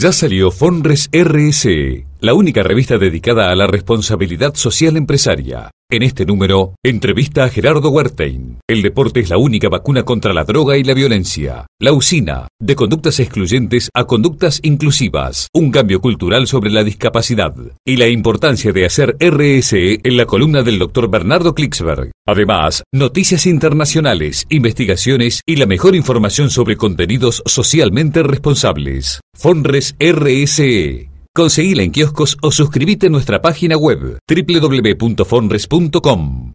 Ya salió Fonres RSE, la única revista dedicada a la responsabilidad social empresaria. En este número, entrevista a Gerardo Wertheim. El deporte es la única vacuna contra la droga y la violencia. La usina, de conductas excluyentes a conductas inclusivas. Un cambio cultural sobre la discapacidad. Y la importancia de hacer RSE en la columna del doctor Bernardo Klicksberg. Además, noticias internacionales, investigaciones y la mejor información sobre contenidos socialmente responsables. Fonres RSE. Conseguíla en kioscos o suscríbete a nuestra página web www.fonres.com.